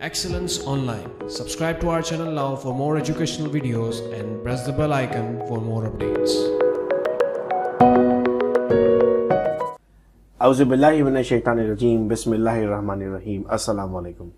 Excellence Online. Subscribe to our channel now for more educational videos and press the bell icon for more updates. Auzubillahiminashaitanirajim, Assalamu alaikum.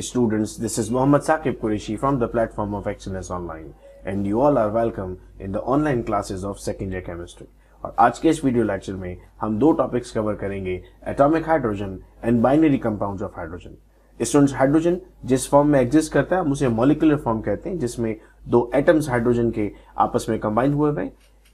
Students, this is Muhammad Saqib Qureshi from the platform of Excellence Online and you all are welcome in the online classes of second year chemistry. और आज के इस video lecture में हम दो topics cover करेंगे atomic hydrogen and binary compounds of hydrogen students hydrogen जिस form में एग्जिस्ट करता है हम उसे मोलिकुलर फॉर्म कहते हैं जिसमें दो एटम्स हाइड्रोजन के आपस में कंबाइन हुए हुए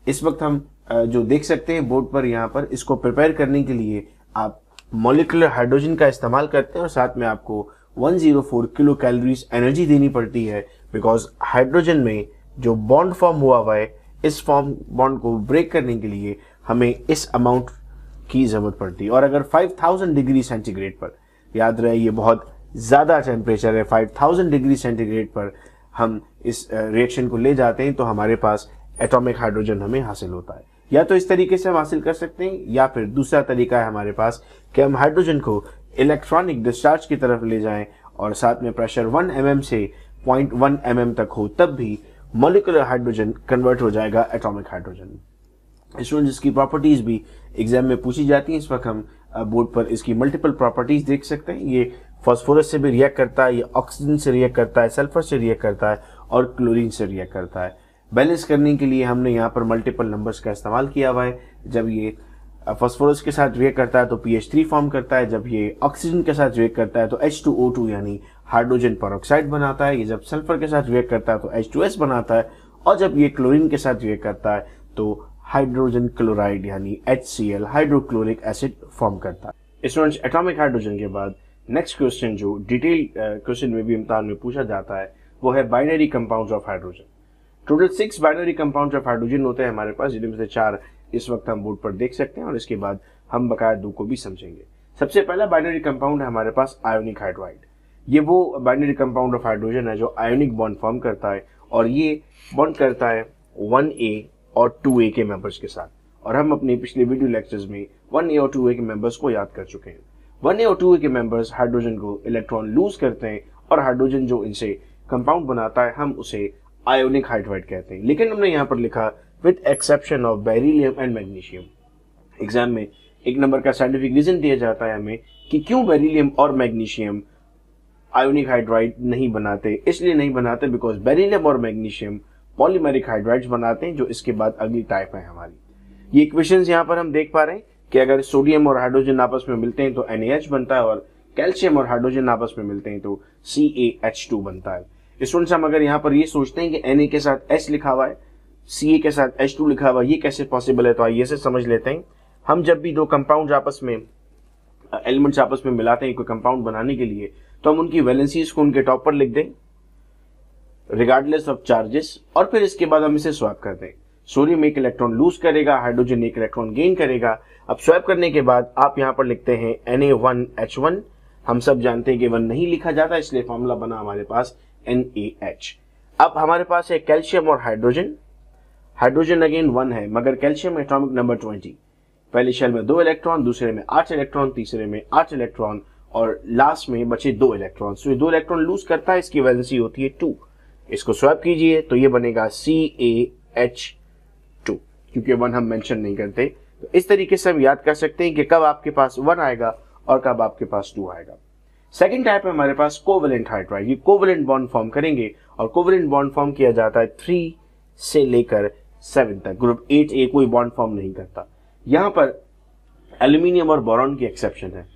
इस वक्त हम जो देख सकते हैं बोर्ड पर यहाँ पर इसको प्रिपेयर करने के लिए आप मोलिकुलर हाइड्रोजन का इस्तेमाल करते हैं और साथ में आपको 104 किलो कैलोरीज एनर्जी देनी पड़ती है बिकॉज हाइड्रोजन में जो बॉन्ड फॉर्म हुआ हुआ है इस फॉर्म बॉन्ड को ब्रेक करने के लिए हमें इस अमाउंट की ज़रूरत पड़ती है और अगर 5000 डिग्री सेंटीग्रेड पर याद रहे ये बहुत ज़्यादा टेम्परेचर है 5000 डिग्री सेंटीग्रेड पर हम इस रिएक्शन को ले जाते हैं तो हमारे पास एटॉमिक हाइड्रोजन हमें हासिल होता है या तो इस तरीके से हम हासिल कर सकते हैं या फिर दूसरा तरीका है हमारे पास कि हम हाइड्रोजन को इलेक्ट्रॉनिक डिस्चार्ज की तरफ ले जाएं और साथ में प्रेशर 1 एम mm से 0.1 वन mm तक हो तब भी मोलिकुलर हाइड्रोजन कन्वर्ट हो जाएगा एटॉमिक हाइड्रोजन स्टूडेंट जिसकी प्रॉपर्टीज भी एग्जाम में पूछी जाती हैं इस वक्त हम बोर्ड पर इसकी मल्टीपल प्रॉपर्टीज देख सकते हैं ये फॉस्फोरस से भी रिएक्ट करता है ये ऑक्सीजन से रिएक्ट करता है सल्फर से रिएक्ट करता है और क्लोरीन से रिएक्ट करता है बैलेंस करने के लिए हमने यहाँ पर मल्टीपल नंबर्स का इस्तेमाल किया हुआ है जब ये फॉस्फोरस के साथ रिएक्ट करता है तो पी एच थ्री फॉर्म करता है जब ये ऑक्सीजन के साथ रिएक्ट करता है तो एच टू ओ टू यानी हाइड्रोजन परऑक्साइड बनाता है ये जब सल्फर के साथ रिएक्ट करता है तो एच टू एस बनाता है और जब ये क्लोरीन के साथ रिएक्ट करता है तो हाइड्रोजन क्लोराइड यानी H C L hydrochloric acid form करता है स्टूडेंट्स एटॉमिक हाइड्रोजन के बाद नेक्स्ट क्वेश्चन जो डिटेल क्वेश्चन uh, में भी इम्तान में पूछा जाता है वो है binary compound of hydrogen total six binary compound of hydrogen होते हैं हमारे पास जिनमें से चार इस वक्त हम बोर्ड पर देख सकते हैं और इसके बाद हम बकाया दो को भी समझेंगे सबसे पहला बाइनरी कंपाउंड है हमारे पास आयोनिक हाइड्राइड ये वो बाइनरी कंपाउंड ऑफ हाइड्रोजन है जो आयोनिक बॉन्ड फॉर्म करता है और ये बॉन्ड करता है वन ए और टू ए के मेंबर्स के साथ और हम अपने पिछले वीडियो लेक्चर्स में वन ए और टू ए के मेंबर्स को याद कर चुके हैं वन ए टू ए के मेंबर्स हाइड्रोजन को इलेक्ट्रॉन लूज करते हैं और हाइड्रोजन जो इनसे कंपाउंड बनाता है हम उसे आयोनिक हाइड्राइड कहते हैं लेकिन हमने यहाँ पर लिखा with exception of beryllium and magnesium exam में एक नंबर का साइंटिफिक रीजन दिया जाता है हमें कि क्यों बेरिलियम और मैग्नीशियम आयोनिक हाइड्राइड नहीं बनाते इसलिए नहीं बनाते बिकॉज बेरिलियम और मैग्नीशियम पॉलीमेरिक हाइड्राइड्स बनाते हैं जो इसके बाद अगली टाइप है हमारी ये क्वेश्चन यहाँ पर हम देख पा रहे हैं कि अगर सोडियम और हाइड्रोजन आपस में मिलते हैं तो NaH बनता है और कैल्शियम और हाइड्रोजन आपस में मिलते हैं तो CaH2 बनता है स्टूडेंट्स हम अगर यहाँ पर ये सोचते हैं कि Na के साथ एच लिखा हुआ है सी के साथ एच लिखा हुआ है ये कैसे पॉसिबल है तो आइए से समझ लेते हैं हम जब भी दो कंपाउंड आपस में एलिमेंट्स आपस में मिलाते हैं कोई कंपाउंड बनाने के लिए तो हम उनकी वैलेंसीज को उनके टॉप पर लिख दें रिगार्डलेस ऑफ चार्जेस और फिर इसके बाद हम इसे स्वाप कर दें सोडियम एक इलेक्ट्रॉन लूज करेगा हाइड्रोजन एक इलेक्ट्रॉन गेन करेगा अब स्वैप करने के बाद आप यहाँ पर लिखते हैं N A one H one हम सब जानते हैं कि वन नहीं लिखा जाता इसलिए फॉर्मूला बना हमारे पास एच अब हमारे पास है कैल्शियम और हाइड्रोजन हाइड्रोजन अगेन वन है मगर कैल्शियम एटॉमिक नंबर ट्वेंटी पहले शेल में दो इलेक्ट्रॉन दूसरे में आठ इलेक्ट्रॉन तीसरे में आठ इलेक्ट्रॉन और लास्ट में बचे दो इलेक्ट्रॉन तो ये दो इलेक्ट्रॉन लूज करता है इसकी वैलेंसी होती है टू इसको स्वैप कीजिए तो ये बनेगा सी ए एच क्योंकि वन हम मेंशन नहीं करते तो इस तरीके से हम याद कर सकते हैं कि कब आपके पास वन आएगा और कब आपके पास टू आएगा सेकेंड टाइप है हमारे पास कोवलेंट हाइड्राइड ये कोवलेंट बॉन्ड फॉर्म करेंगे और कोवलेंट बॉन्ड फॉर्म किया जाता है थ्री से लेकर सेवन तक ग्रुप एट ए कोई बॉन्ड फॉर्म नहीं करता यहां पर एल्यूमिनियम और बोरॉन की एक्सेप्शन है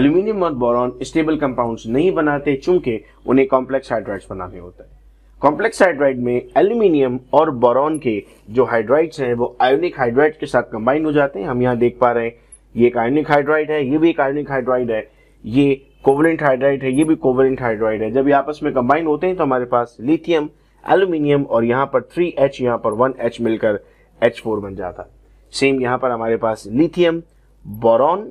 एल्यूमिनियम और बोरॉन स्टेबल कंपाउंड्स नहीं बनाते चूंकि उन्हें कॉम्प्लेक्स हाइड्राइड्स बनाने होता है कॉम्प्लेक्स हाइड्राइड में एल्यूमिनियम और बोरॉन के जो हाइड्राइड्स हैं वो आयोनिक हाइड्राइड के साथ कंबाइन हो जाते हैं हम यहाँ देख पा रहे हैं ये एक आयोनिक हाइड्राइड है ये भी एक आयोनिक हाइड्राइड है ये कोवलेंट हाइड्राइड है ये भी कोवलेंट हाइड्राइड है जब ये आपस में कंबाइन होते हैं तो हमारे पास लिथियम एल्यूमिनियम और यहाँ पर थ्री एच यहाँ पर वन एच मिलकर एच फोर बन जाता सेम यहाँ पर हमारे पास लिथियम बोरॉन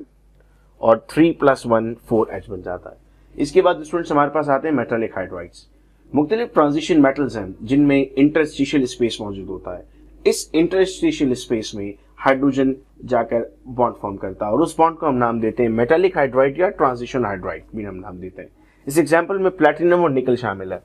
और three plus one four H बन जाता है इसके बाद स्टूडेंट्स हमारे पास आते हैं मेटालिक हाइड्राइड्स मुख्तलिफ ट्रांजिशन मेटल्स हैं जिनमें इंटरस्टिशियल स्पेस मौजूद होता है इस इंटरस्टिशियल स्पेस में हाइड्रोजन जाकर बॉन्ड फॉर्म करता है और उस बॉन्ड को हम नाम देते हैं मेटालिक हाइड्राइड या ट्रांजिशन हाइड्राइड भी हम नाम देते हैं इस एग्जाम्पल में प्लेटिनम और निकल शामिल है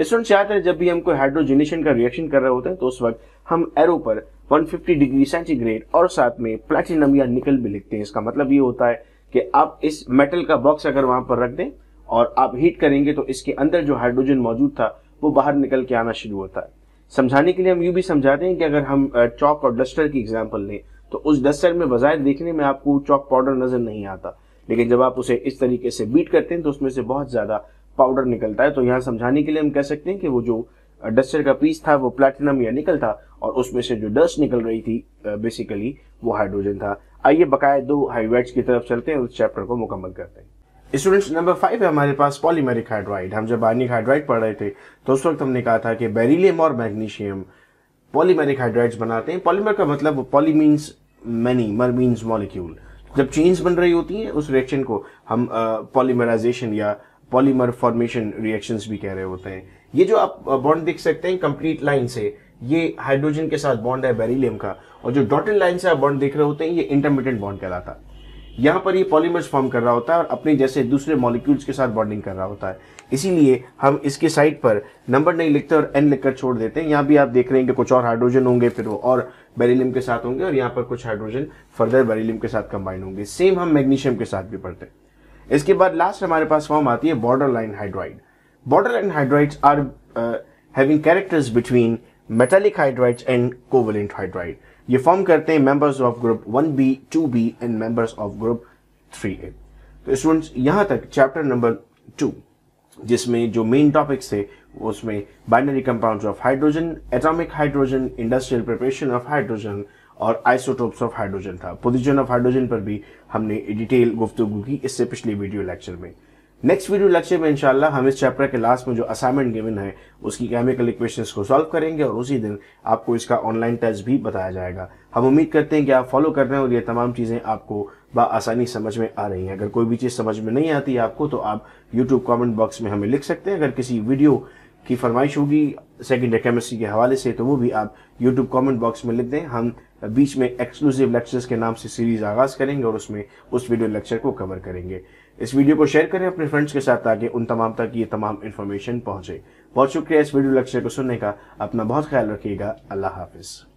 स्टूडेंट याद है जब भी हम कोई हाइड्रोजनेशन का रिएक्शन कर रहे होते हैं तो उस वक्त हम एरो पर 150 डिग्री सेंटीग्रेड और साथ में प्लेटिनम या निकल भी लिखते हैं इसका मतलब ये होता है कि आप इस मेटल का बॉक्स अगर वहां पर रख दें और आप हीट करेंगे तो इसके अंदर जो हाइड्रोजन मौजूद था वो बाहर निकल के आना शुरू होता है समझाने के लिए हम यूँ भी समझाते हैं कि अगर हम चौक और डस्टर की एग्जाम्पल लें तो उस डस्टर में बजाय देखने में आपको चौक पाउडर नज़र नहीं आता लेकिन जब आप उसे इस तरीके से बीट करते हैं तो उसमें से बहुत ज़्यादा पाउडर निकलता है तो यहाँ समझाने के लिए हम कह सकते हैं कि वो जो डस्टर का पीस था वो प्लैटिनम या निकल था और उसमें से जो डस्ट निकल रही थी बेसिकली वो हाइड्रोजन था आइए बकाया दो हाइड्राइड्स की तरफ चलते हैं उस चैप्टर को मुकम्मल करते हैं स्टूडेंट्स नंबर फाइव है हमारे पास पॉलीमेरिक हाइड्राइड हम जब आयनिक हाइड्राइड पढ़ रहे थे तो उस वक्त हमने कहा था कि बेरिलियम और मैग्नीशियम पॉलीमेरिक हाइड्राइड्स बनाते हैं पॉलीमर का मतलब poly means many mer means molecule जब चेन्स बन रही होती हैं उस रिएक्शन को हम पॉलीमराइजेशन uh, या पॉलीमर फॉर्मेशन रिएक्शंस भी कह रहे होते हैं ये जो आप बॉन्ड देख सकते हैं कंप्लीट लाइन से ये हाइड्रोजन के साथ बॉन्ड है बेरिलियम का और जो डॉटेड लाइन से आप बॉन्ड देख रहे होते हैं ये इंटरमीडियंट बॉन्ड कहलाता है यहाँ पर ये पॉलीमर्स फॉर्म कर रहा होता है और अपने जैसे दूसरे मॉलिक्यूल्स के साथ बॉन्डिंग कर रहा होता है इसीलिए हम इसके साइड पर नंबर नहीं लिखते और एन लिखकर छोड़ देते हैं यहाँ भी आप देख रहे हैं कि कुछ और हाइड्रोजन होंगे फिर वो और बेरिलियम के साथ होंगे और यहाँ पर कुछ हाइड्रोजन फर्दर बेरिलियम के साथ कंबाइन होंगे सेम हम मैग्नीशियम के साथ भी पढ़ते हैं इसके बाद लास्ट हमारे पास फॉर्म आती है border line hydride border line hydrides are having characters between metallic hydrides and covalent hydride ये फॉर्म करते हैं members of group one B two B and members of group three A तो students यहां तक chapter number two जिसमें जो main topics थे उसमें binary compound of hydrogen atomic hydrogen industrial preparation of hydrogen और आइसोटोप्स ऑफ हाइड्रोजन था position of hydrogen पर भी हमने डिटेल गुफ्तगु की इससे पिछले वीडियो लेक्चर में नेक्स्ट वीडियो लक्ष्य में इंशाल्लाह हम इस चैप्टर के लास्ट में जो असाइनमेंट गिवन है उसकी केमिकल इक्वेशंस को सॉल्व करेंगे और उसी दिन आपको इसका ऑनलाइन टेस्ट भी बताया जाएगा हम उम्मीद करते हैं कि आप फॉलो कर रहे हैं और ये तमाम चीज़ें आपको आसानी समझ में आ रही हैं अगर कोई भी चीज़ समझ में नहीं आती आपको तो आप यूट्यूब कॉमेंट बॉक्स में हमें लिख सकते हैं अगर किसी वीडियो की फरमाइश होगी सेकेंड केमिस्ट्री के हवाले से तो वो भी आप यूट्यूब कॉमेंट बॉक्स में लिख दें हम बीच में एक्सक्लूसिव लेक्चर्स के नाम से सीरीज आगाज करेंगे और उसमें उस वीडियो लेक्चर को कवर करेंगे इस वीडियो को शेयर करें अपने फ्रेंड्स के साथ ताकि उन तमाम तक ये तमाम इन्फॉर्मेशन पहुंचे बहुत शुक्रिया इस वीडियो लेक्चर को सुनने का अपना बहुत ख्याल रखिएगा अल्लाह हाफिज़